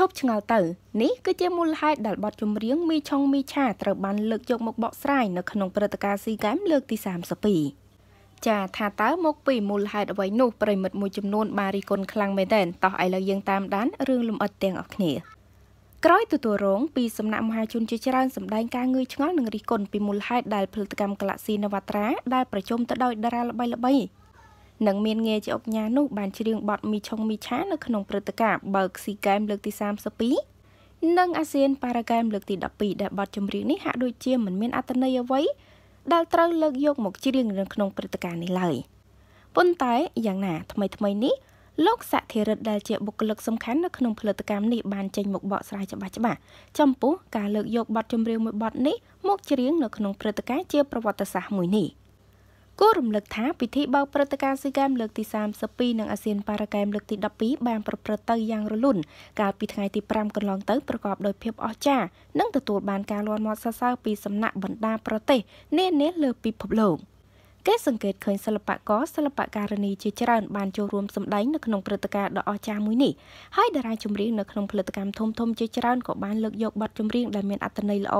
ឈប់ឆ្ងល់ទៅនេះគឺជាមូលហេតុដែលបទចម្រៀងមីឆុងមីឆាត្រូវបានលើកយកមកបកស្រាយនៅក្នុងព្រឹត្តិការណ៍ស៊ីហ្គេមលើកទី32ចាថាតើមកពីមូលហេតុអ្វីនោះប្រិមិត្តមួយចំនួនបានរីគុណខ្លាំងមែនទែនតោះឥឡូវយើងតាមដានរឿងលំអិតទាំងអស់គ្នាក្រោយទទួលរងពីសំណាក់មហាជនជាច្រើនសម្ដែងការងឿងឆ្ងល់និងរិះគន់ពីមូលហេតុដែលផលិតកម្ម Galaxy Navatra ដែលប្រជុំទៅដោយតារាល្បីៗនិងមានងាយជាអុកញ៉ានោះបានច្រៀងបទមីឆុងមីឆានៅក្នុងព្រឹត្តិការណ៍បើកស៊ីហ្គេមលើកទី32និងអាស៊ានប៉ារ៉ាហ្គេមលើកទី12ដែលបទចម្រៀងនេះហាក់ដូចជាមិនមាន អត្ថន័យអ្វីដែលត្រូវលើកយកមកច្រៀងនៅ ក្នុងព្រឹត្តិការណ៍នេះឡើយប៉ុន្តែយ៉ាងណា ថ្មីថ្មីនេះលោកសធិរិទ្ធដែលជាបុគ្គលិកសំខាន់នៅក្នុងផលិតកម្មនេះបានចេញមកបកស្រាយច្បាស់ច្បាស់ចំពោះការលើកយកបទចម្រៀងមួយបទនេះមកច្រៀងនៅក្នុងព្រឹត្តិការណ៍ជាប្រវត្តិសាស្ត្រមួយនេះ។គួររំលឹកថាពិធីបើកព្រឹត្តិការណ៍ស៊ីហ្គេមលើកទី32និងអាស៊ានប៉ារ៉ាហ្គេមលើកទី12បានប្រព្រឹត្តទៅយ៉ាងរលូនកាលពីថ្ងៃទី5កន្លងទៅប្រកបដោយភាពអស្ចារ្យនិងទទួលបានការលាន់មាត់សរសើរពីសំណាក់បណ្ដាប្រទេសនានាលើពិភពលោក។គេសង្កេតឃើញសិល្បករសិល្បករនីជាច្រើនបានចូលរួមសម្ដែងនៅក្នុងព្រឹត្តិការណ៍ដ៏អស្ចារ្យមួយនេះហើយតារាចម្រៀងនៅក្នុងផលិតកម្មធំធំជាច្រើនក៏បានលើកយកបទចម្រៀងដែលមានអត្ថន័យល្អ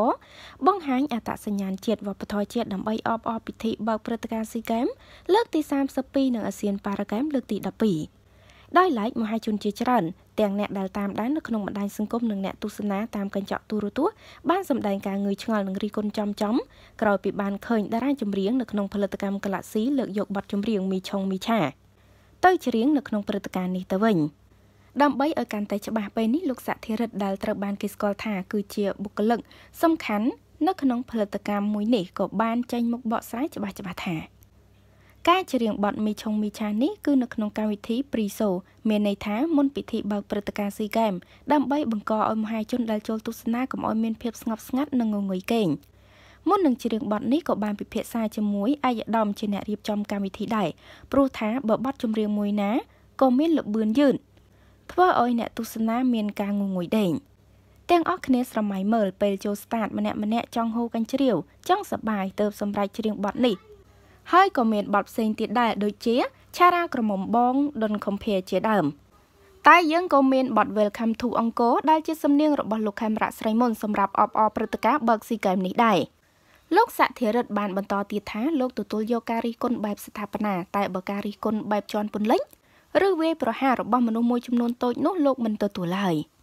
បង្ហាញអត្តសញ្ញាណជាតិវប្បធម៌ជាតិដើម្បីអបអរពិធីបើកព្រឹត្តិការណ៍ SEA Games លើកទី32និង ASEAN Para Games លើកទី12ដោយឡែកមហាជនជាច្រើនទាំងអ្នកដែលតាមដាននៅក្នុងបណ្ដាញសង្គមនិងអ្នកទស្សនាតាមកញ្ចក់ទូរទស្សន៍បានសម្ដែងការងឿងឆ្ងល់និងរិះគន់ចំចំក្រោយពីបានឃើញតារាចម្រៀងនៅក្នុងផលិតកម្ម Galaxy លើកយកបទចម្រៀងមីឆុងមីឆាទៅច្រៀងនៅក្នុងព្រឹត្តិការណ៍នេះទៅវិញដើម្បីឲ្យកាន់តែច្បាស់ពេលនេះលោកសាធិរិទ្ធដែលត្រូវបានគេស្គាល់ថា គឺជាបុគ្គលិកសំខាន់នៅក្នុងផលិតកម្មមួយនេះក៏បានចេញមុខបកស្រាយច្បាស់ច្បាស់ថាការច្រៀងបទមីឆុងមីឆានេះគឺនៅក្នុងកម្មវិធី Priso មានន័យថាមុនពិធីបើកព្រឹត្តិការណ៍ SEA Games ដើម្បីបង្កឲ្យមហាជនដែលចូលទស្សនាកុំឲ្យមានភាពស្ងប់ស្ងាត់និងងងុយគេងមុននឹងច្រៀងបទនេះក៏បានពិភាក្សាជាមួយអាយដាមជាអ្នករៀបចំកម្មវិធីដែរព្រោះថាបើបទចម្រៀងមួយណាក៏មានលបឿនយឺតធ្វើឲ្យអ្នកទស្សនាមានការងងុយដេញទាំងអស់គ្នាស្រមៃមើលពេលចូលស្តាត ម្នាក់ៗចង់ហូរកញ្ជ្រៀវចង់សប្បាយទៅសម្រាប់ច្រៀងបទនេះហើយក៏មានបទផ្សេងទៀតដែរដូចជាឆារាក្រមុំបង ដុនខំភៀជាដើម តែយើងក៏មានបទ Welcome to Angkor ដែលជាសំនៀងរបស់លោកខេមរៈស្រីមុនសម្រាប់អបអរព្រឹត្តិការណ៍ Berg Sea Games នេះដែរលោកសក្តិរិទ្ធបានបន្តទៀតថាលោកទទួលយកការរិះគន់បែបស្ថាបនាតែបើការរិះគន់បែបជន់ពន្លិចឬវាយប្រហាររបស់មនុស្សមួយចំនួនតូចនោះលោកមិនទទួលឡើយ។